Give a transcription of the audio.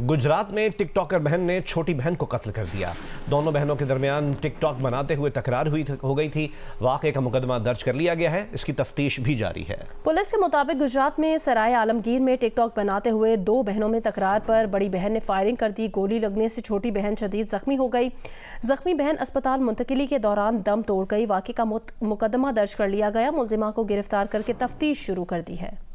गुजरात में टिकटॉकर बहन ने छोटी बहन को कत्ल कर दिया दोनों बहनों के दरमियान टिकटॉक बनाते हुए तकरार हुई हो गई थी वाकई का मुकदमा दर्ज कर लिया गया है इसकी तफ्तीश भी जारी है पुलिस के मुताबिक गुजरात में सराय आलमगीर में टिकटॉक बनाते हुए दो बहनों में तकरार पर बड़ी बहन ने फायरिंग कर दी गोली लगने से छोटी बहन शदीद जख्मी हो गई जख्मी बहन अस्पताल मुंतकली के दौरान दम तोड़ गई वाकई का मुकदमा दर्ज कर लिया गया मुलजिमा को गिरफ्तार करके तफ्तीश शुरू कर दी है